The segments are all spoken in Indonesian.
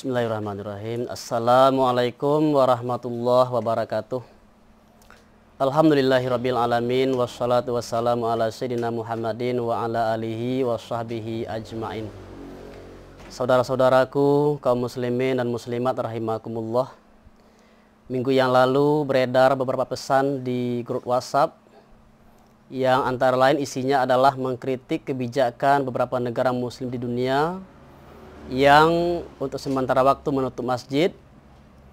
Bismillahirrahmanirrahim. Assalamualaikum warahmatullahi wabarakatuh. Alhamdulillahirabbil alamin wassalatu wassalamu ala sayyidina Muhammadin wa ala alihi wa sahbihi ajmain. Saudara-saudaraku kaum muslimin dan muslimat rahimakumullah. Minggu yang lalu beredar beberapa pesan di grup WhatsApp yang antara lain isinya adalah mengkritik kebijakan beberapa negara muslim di dunia yang untuk sementara waktu menutup masjid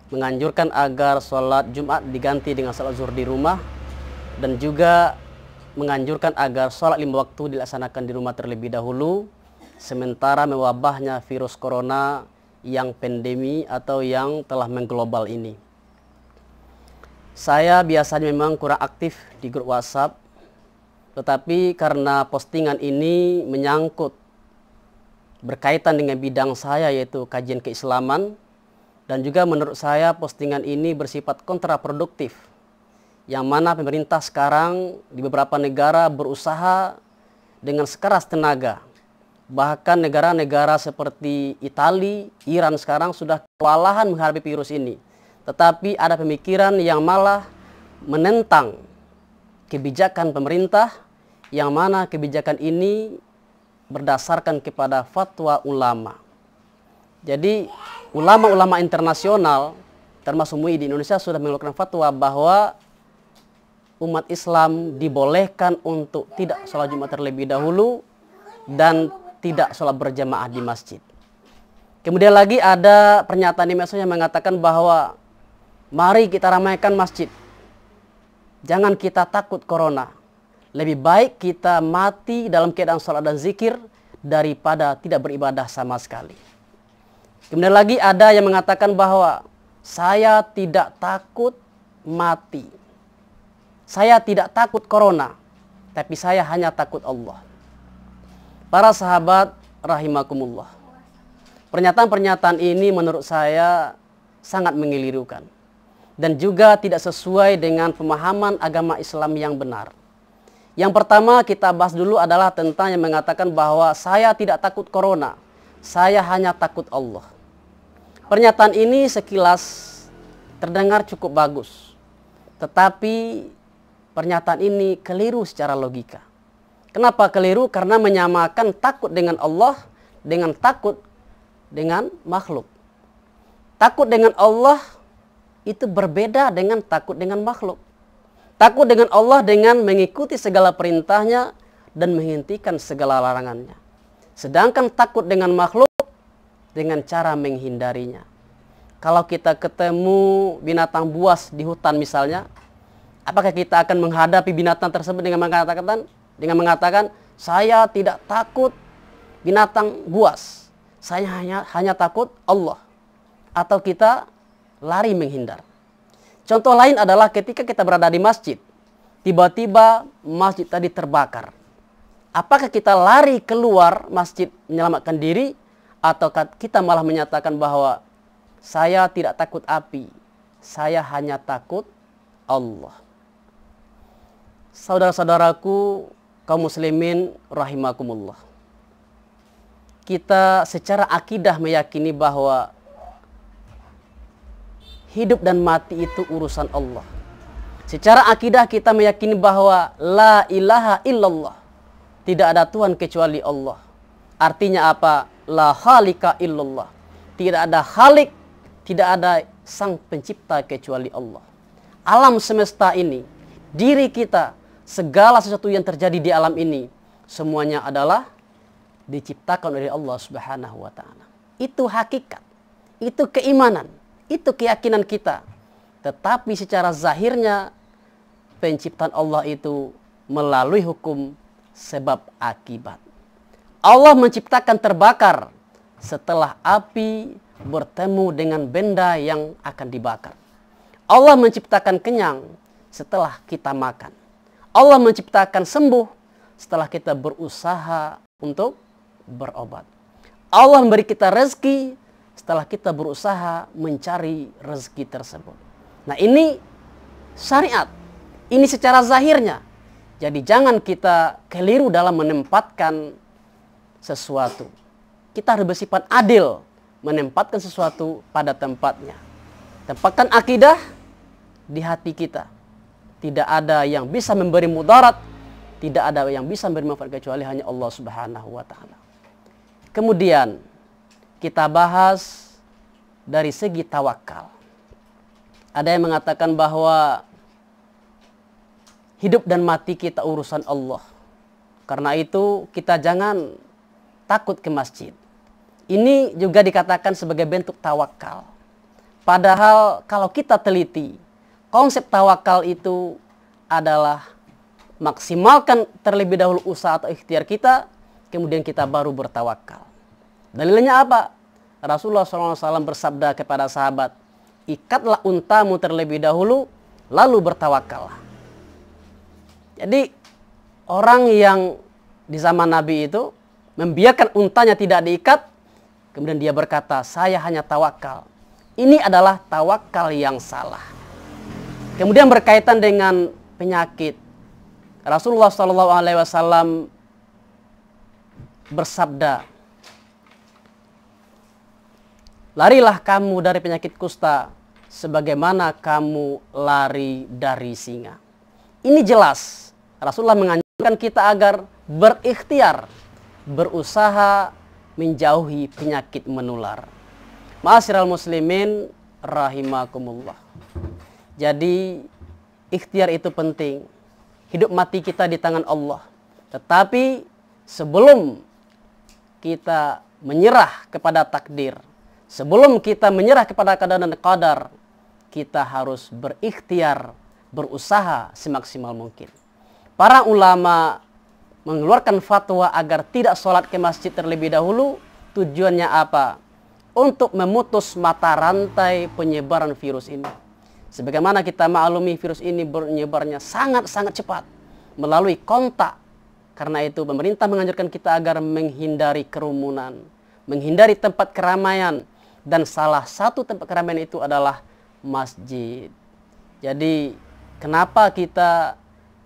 menganjurkan agar sholat Jumat diganti dengan sholat zuhur di rumah dan juga menganjurkan agar sholat lima waktu dilaksanakan di rumah terlebih dahulu sementara mewabahnya virus corona yang pandemi atau yang telah mengglobal ini. Saya biasanya memang kurang aktif di grup WhatsApp, tetapi karena postingan ini menyangkut berkaitan dengan bidang saya yaitu kajian keislaman dan juga menurut saya postingan ini bersifat kontraproduktif yang mana pemerintah sekarang di beberapa negara berusaha dengan sekeras tenaga. Bahkan negara-negara seperti Itali, Iran sekarang sudah kewalahan menghadapi virus ini. Tetapi ada pemikiran yang malah menentang kebijakan pemerintah yang mana kebijakan ini berdasarkan kepada fatwa ulama. Jadi ulama-ulama internasional termasuk MUI di Indonesia sudah mengeluarkan fatwa bahwa umat Islam dibolehkan untuk tidak sholat Jumat terlebih dahulu dan tidak sholat berjamaah di masjid. Kemudian lagi ada pernyataan di medsos yang mengatakan bahwa mari kita ramaikan masjid. Jangan kita takut corona. Lebih baik kita mati dalam keadaan sholat dan zikir daripada tidak beribadah sama sekali. Kemudian lagi ada yang mengatakan bahwa saya tidak takut mati. Saya tidak takut corona, tapi saya hanya takut Allah. Para sahabat rahimakumullah. Pernyataan-pernyataan ini menurut saya sangat mengelirukan dan juga tidak sesuai dengan pemahaman agama Islam yang benar. Yang pertama kita bahas dulu adalah tentang yang mengatakan bahwa saya tidak takut corona, saya hanya takut Allah. Pernyataan ini sekilas terdengar cukup bagus. Tetapi pernyataan ini keliru secara logika. Kenapa keliru? Karena menyamakan takut dengan Allah dengan takut dengan makhluk. Takut dengan Allah itu berbeda dengan takut dengan makhluk. Takut dengan Allah dengan mengikuti segala perintahnya dan menghentikan segala larangannya. Sedangkan takut dengan makhluk dengan cara menghindarinya. Kalau kita ketemu binatang buas di hutan misalnya, apakah kita akan menghadapi binatang tersebut dengan mengatakan dengan mengatakan saya tidak takut binatang buas. Saya hanya hanya takut Allah. Atau kita lari menghindar. Contoh lain adalah ketika kita berada di masjid, tiba-tiba masjid tadi terbakar. Apakah kita lari keluar masjid menyelamatkan diri atau kita malah menyatakan bahwa saya tidak takut api, saya hanya takut Allah. Saudara-saudaraku kaum muslimin rahimakumullah kita secara akidah meyakini bahwa hidup dan mati itu urusan Allah. Secara akidah kita meyakini bahwa la ilaha illallah. Tidak ada Tuhan kecuali Allah. Artinya apa? La halika illallah. Tidak ada halik, tidak ada sang pencipta kecuali Allah. Alam semesta ini, diri kita, segala sesuatu yang terjadi di alam ini, semuanya adalah diciptakan oleh Allah Subhanahu wa taala. Itu hakikat, itu keimanan. Itu keyakinan kita. Tetapi secara zahirnya penciptaan Allah itu melalui hukum sebab akibat. Allah menciptakan terbakar setelah api bertemu dengan benda yang akan dibakar. Allah menciptakan kenyang setelah kita makan. Allah menciptakan sembuh setelah kita berusaha untuk berobat. Allah memberi kita rezeki setelah kita berusaha mencari rezeki tersebut. Nah ini syariat, ini secara zahirnya. Jadi jangan kita keliru dalam menempatkan sesuatu. Kita harus bersifat adil menempatkan sesuatu pada tempatnya. Tempatkan akidah di hati kita. Tidak ada yang bisa memberi mudarat, tidak ada yang bisa memberi manfaat kecuali hanya Allah Subhanahu wa taala. Kemudian kita bahas dari segi tawakal. Ada yang mengatakan bahwa hidup dan mati kita urusan Allah. Karena itu kita jangan takut ke masjid. Ini juga dikatakan sebagai bentuk tawakal. Padahal kalau kita teliti, konsep tawakal itu adalah maksimalkan terlebih dahulu usaha atau ikhtiar kita, kemudian kita baru bertawakal. Dalilnya apa? Rasulullah SAW bersabda kepada sahabat, ikatlah untamu terlebih dahulu, lalu bertawakallah. Jadi orang yang di zaman Nabi itu membiarkan untanya tidak diikat, kemudian dia berkata, saya hanya tawakal. Ini adalah tawakal yang salah. Kemudian berkaitan dengan penyakit, Rasulullah SAW bersabda, Larilah kamu dari penyakit kusta sebagaimana kamu lari dari singa. Ini jelas Rasulullah menganjurkan kita agar berikhtiar, berusaha menjauhi penyakit menular. Ma'asyiral muslimin rahimakumullah. Jadi ikhtiar itu penting. Hidup mati kita di tangan Allah. Tetapi sebelum kita menyerah kepada takdir, Sebelum kita menyerah kepada keadaan dan qadar, kita harus berikhtiar, berusaha semaksimal mungkin. Para ulama mengeluarkan fatwa agar tidak sholat ke masjid terlebih dahulu, tujuannya apa? Untuk memutus mata rantai penyebaran virus ini. Sebagaimana kita maklumi virus ini menyebarnya sangat-sangat cepat melalui kontak. Karena itu pemerintah menganjurkan kita agar menghindari kerumunan, menghindari tempat keramaian, dan salah satu tempat keramaian itu adalah masjid. Jadi kenapa kita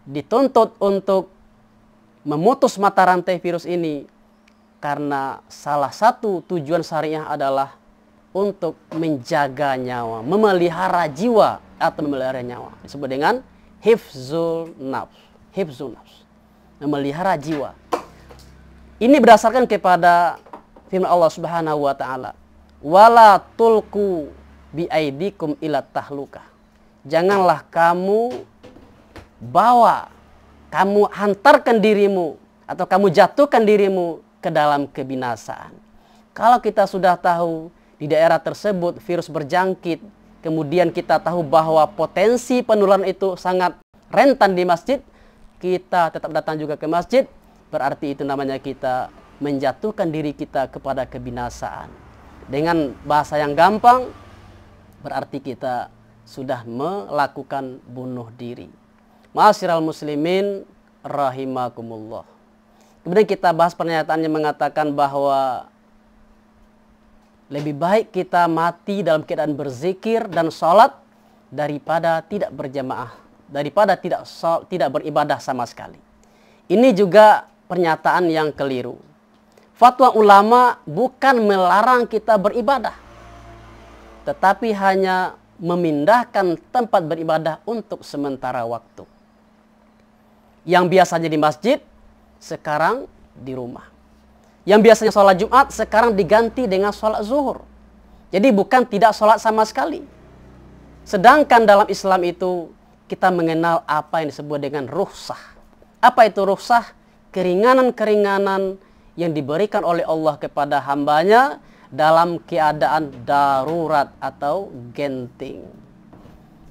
dituntut untuk memutus mata rantai virus ini? Karena salah satu tujuan syariah adalah untuk menjaga nyawa, memelihara jiwa atau memelihara nyawa. Disebut dengan hifzul nafs, hifzul nafs, memelihara jiwa. Ini berdasarkan kepada firman Allah Subhanahu wa taala wala tulku biaidikum ila tahluka. Janganlah kamu bawa, kamu hantarkan dirimu atau kamu jatuhkan dirimu ke dalam kebinasaan. Kalau kita sudah tahu di daerah tersebut virus berjangkit, kemudian kita tahu bahwa potensi penularan itu sangat rentan di masjid, kita tetap datang juga ke masjid, berarti itu namanya kita menjatuhkan diri kita kepada kebinasaan. Dengan bahasa yang gampang, berarti kita sudah melakukan bunuh diri. Ma'asyiral muslimin rahimakumullah. Kemudian kita bahas pernyataannya mengatakan bahwa lebih baik kita mati dalam keadaan berzikir dan sholat daripada tidak berjamaah, daripada tidak tidak beribadah sama sekali. Ini juga pernyataan yang keliru. Fatwa ulama bukan melarang kita beribadah, tetapi hanya memindahkan tempat beribadah untuk sementara waktu. Yang biasanya di masjid, sekarang di rumah. Yang biasanya sholat Jumat, sekarang diganti dengan sholat zuhur. Jadi bukan tidak sholat sama sekali. Sedangkan dalam Islam itu, kita mengenal apa yang disebut dengan ruhsah. Apa itu ruhsah? Keringanan-keringanan yang diberikan oleh Allah kepada hambanya dalam keadaan darurat atau genting.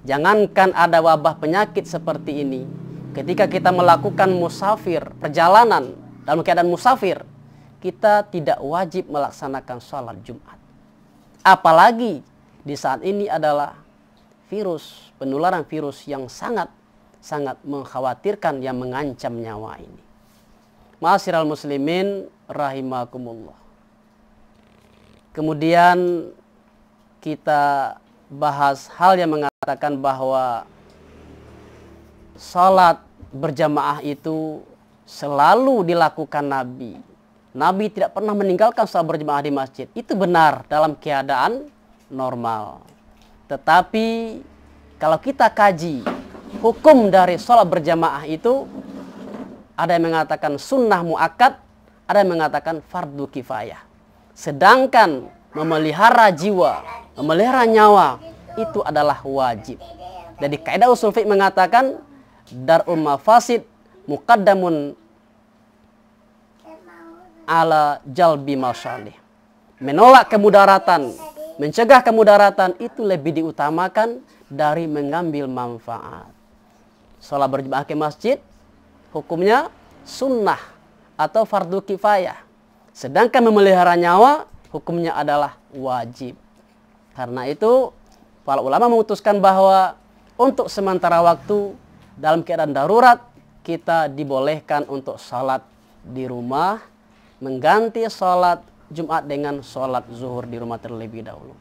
Jangankan ada wabah penyakit seperti ini, ketika kita melakukan musafir, perjalanan dalam keadaan musafir, kita tidak wajib melaksanakan sholat Jumat. Apalagi di saat ini adalah virus, penularan virus yang sangat sangat mengkhawatirkan yang mengancam nyawa ini. Ma'asyiral muslimin rahimakumullah. Kemudian kita bahas hal yang mengatakan bahwa salat berjamaah itu selalu dilakukan Nabi. Nabi tidak pernah meninggalkan salat berjamaah di masjid. Itu benar dalam keadaan normal. Tetapi kalau kita kaji hukum dari sholat berjamaah itu ada yang mengatakan sunnah muakat, ada yang mengatakan fardu kifayah. Sedangkan memelihara jiwa, memelihara nyawa itu adalah wajib. Jadi kaidah usul fiqh mengatakan darul mafasid muqaddamun ala jalbi masyalih. Menolak kemudaratan, mencegah kemudaratan itu lebih diutamakan dari mengambil manfaat. Sholat berjamaah ke masjid hukumnya sunnah atau fardu kifayah. Sedangkan memelihara nyawa hukumnya adalah wajib. Karena itu para ulama memutuskan bahwa untuk sementara waktu dalam keadaan darurat kita dibolehkan untuk salat di rumah mengganti salat Jumat dengan salat zuhur di rumah terlebih dahulu.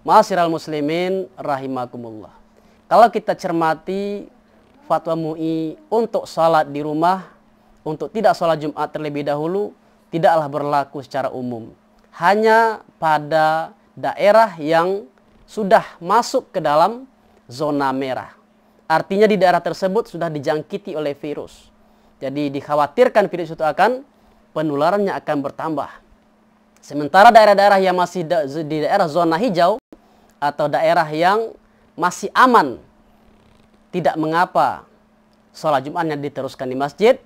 Ma'asyiral muslimin rahimakumullah. Kalau kita cermati fatwa MUI untuk salat di rumah, untuk tidak sholat Jumat terlebih dahulu, tidaklah berlaku secara umum. Hanya pada daerah yang sudah masuk ke dalam zona merah. Artinya di daerah tersebut sudah dijangkiti oleh virus. Jadi dikhawatirkan virus itu akan penularannya akan bertambah. Sementara daerah-daerah yang masih di daerah zona hijau atau daerah yang masih aman tidak mengapa sholat Jumatnya diteruskan di masjid.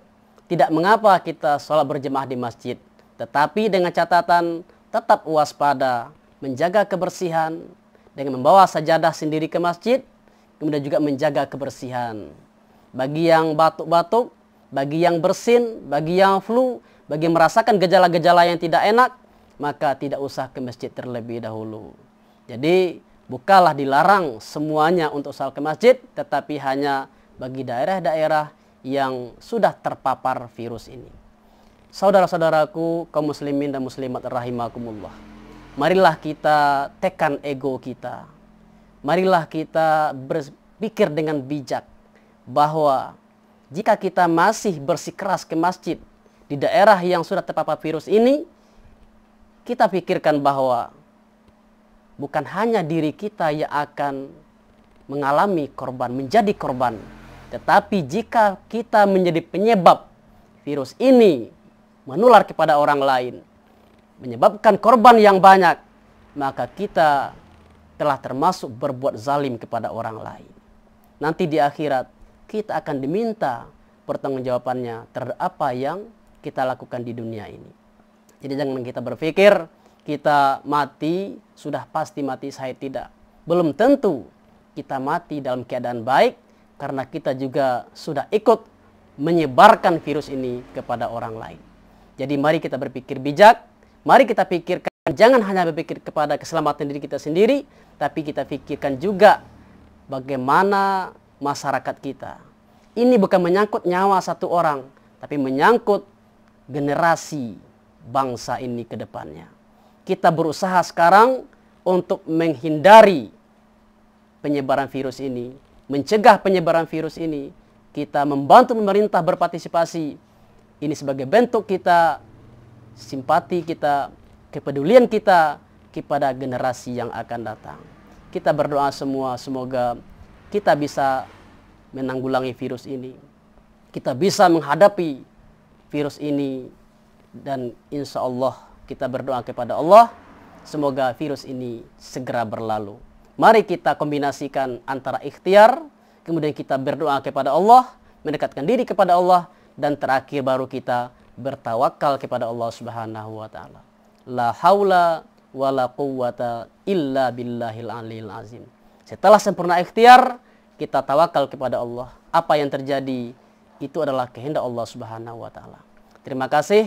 Tidak mengapa kita sholat berjemaah di masjid. Tetapi dengan catatan tetap waspada, menjaga kebersihan, dengan membawa sajadah sendiri ke masjid, kemudian juga menjaga kebersihan. Bagi yang batuk-batuk, bagi yang bersin, bagi yang flu, bagi yang merasakan gejala-gejala yang tidak enak, maka tidak usah ke masjid terlebih dahulu. Jadi Bukalah dilarang semuanya untuk sal ke masjid, tetapi hanya bagi daerah-daerah yang sudah terpapar virus ini. Saudara-saudaraku, kaum muslimin dan muslimat rahimakumullah. Marilah kita tekan ego kita. Marilah kita berpikir dengan bijak bahwa jika kita masih bersikeras ke masjid di daerah yang sudah terpapar virus ini, kita pikirkan bahwa bukan hanya diri kita yang akan mengalami korban, menjadi korban. Tetapi jika kita menjadi penyebab virus ini menular kepada orang lain, menyebabkan korban yang banyak, maka kita telah termasuk berbuat zalim kepada orang lain. Nanti di akhirat kita akan diminta pertanggungjawabannya terhadap apa yang kita lakukan di dunia ini. Jadi jangan kita berpikir kita mati sudah pasti mati saya tidak. Belum tentu kita mati dalam keadaan baik karena kita juga sudah ikut menyebarkan virus ini kepada orang lain. Jadi mari kita berpikir bijak, mari kita pikirkan jangan hanya berpikir kepada keselamatan diri kita sendiri, tapi kita pikirkan juga bagaimana masyarakat kita. Ini bukan menyangkut nyawa satu orang, tapi menyangkut generasi bangsa ini ke depannya kita berusaha sekarang untuk menghindari penyebaran virus ini, mencegah penyebaran virus ini. Kita membantu pemerintah berpartisipasi. Ini sebagai bentuk kita simpati kita, kepedulian kita kepada generasi yang akan datang. Kita berdoa semua semoga kita bisa menanggulangi virus ini. Kita bisa menghadapi virus ini dan insya Allah kita berdoa kepada Allah semoga virus ini segera berlalu. Mari kita kombinasikan antara ikhtiar, kemudian kita berdoa kepada Allah, mendekatkan diri kepada Allah dan terakhir baru kita bertawakal kepada Allah Subhanahu wa taala. La haula wala quwwata illa billahil aliyil azim. Setelah sempurna ikhtiar, kita tawakal kepada Allah. Apa yang terjadi itu adalah kehendak Allah Subhanahu wa taala. Terima kasih.